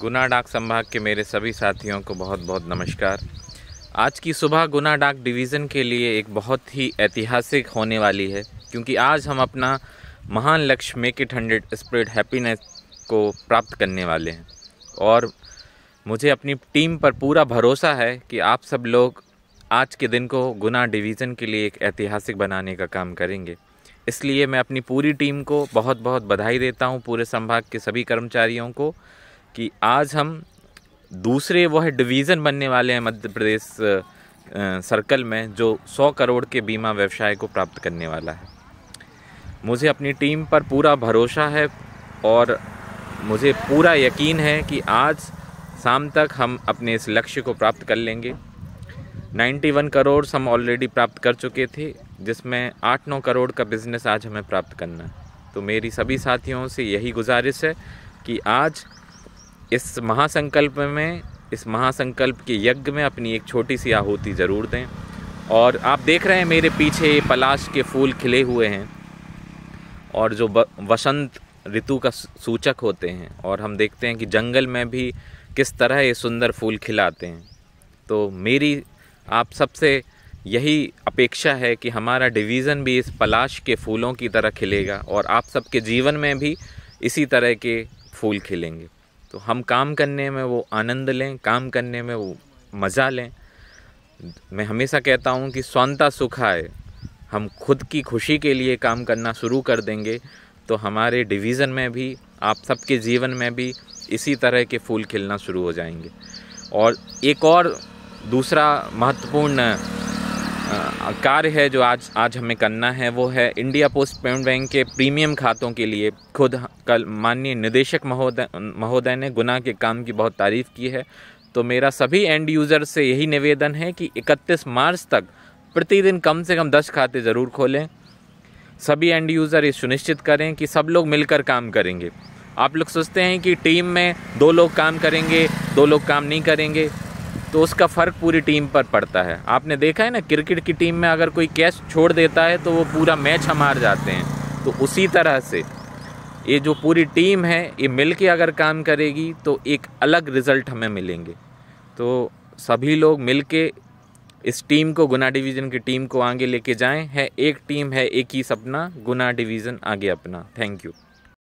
गुना डाक संभाग के मेरे सभी साथियों को बहुत बहुत नमस्कार आज की सुबह गुना डाक डिवीज़न के लिए एक बहुत ही ऐतिहासिक होने वाली है क्योंकि आज हम अपना महान लक्ष्य make it hundred spread happiness को प्राप्त करने वाले हैं और मुझे अपनी टीम पर पूरा भरोसा है कि आप सब लोग आज के दिन को गुना डिवीज़न के लिए एक ऐतिहासिक बनाने का काम करेंगे इसलिए मैं अपनी पूरी टीम को बहुत बहुत बधाई देता हूँ पूरे संभाग के सभी कर्मचारियों को कि आज हम दूसरे वह डिवीज़न बनने वाले हैं मध्य प्रदेश सर्कल में जो 100 करोड़ के बीमा व्यवसाय को प्राप्त करने वाला है मुझे अपनी टीम पर पूरा भरोसा है और मुझे पूरा यकीन है कि आज शाम तक हम अपने इस लक्ष्य को प्राप्त कर लेंगे 91 करोड़ हम ऑलरेडी प्राप्त कर चुके थे जिसमें आठ नौ करोड़ का बिज़नेस आज हमें प्राप्त करना है तो मेरी सभी साथियों से यही गुजारिश है कि आज इस महासंकल्प में इस महासंकल्प के यज्ञ में अपनी एक छोटी सी आहूति ज़रूर दें और आप देख रहे हैं मेरे पीछे पलाश के फूल खिले हुए हैं और जो वसंत ऋतु का सूचक होते हैं और हम देखते हैं कि जंगल में भी किस तरह ये सुंदर फूल खिलाते हैं तो मेरी आप सबसे यही अपेक्षा है कि हमारा डिवीज़न भी इस पलाश के फूलों की तरह खिलेगा और आप सबके जीवन में भी इसी तरह के फूल खिलेंगे तो हम काम करने में वो आनंद लें काम करने में वो मज़ा लें मैं हमेशा कहता हूँ कि स्वांता सुख आए हम खुद की खुशी के लिए काम करना शुरू कर देंगे तो हमारे डिवीज़न में भी आप सबके जीवन में भी इसी तरह के फूल खिलना शुरू हो जाएंगे और एक और दूसरा महत्वपूर्ण कार्य है जो आज आज हमें करना है वो है इंडिया पोस्ट पेमेंट बैंक के प्रीमियम खातों के लिए खुद कल माननीय निदेशक महोदय महोदय ने गुना के काम की बहुत तारीफ़ की है तो मेरा सभी एंड यूज़र से यही निवेदन है कि 31 मार्च तक प्रतिदिन कम से कम 10 खाते ज़रूर खोलें सभी एंड यूज़र ये सुनिश्चित करें कि सब लोग मिलकर काम करेंगे आप लोग सोचते हैं कि टीम में दो लोग काम करेंगे दो लोग काम नहीं करेंगे तो उसका फ़र्क पूरी टीम पर पड़ता है आपने देखा है ना क्रिकेट की टीम में अगर कोई कैच छोड़ देता है तो वो पूरा मैच हम हार जाते हैं तो उसी तरह से ये जो पूरी टीम है ये मिल के अगर काम करेगी तो एक अलग रिज़ल्ट हमें मिलेंगे तो सभी लोग मिल के इस टीम को गुना डिवीज़न की टीम को आगे लेके जाएं है एक टीम है एक ही सपना गुना डिवीज़न आगे अपना थैंक यू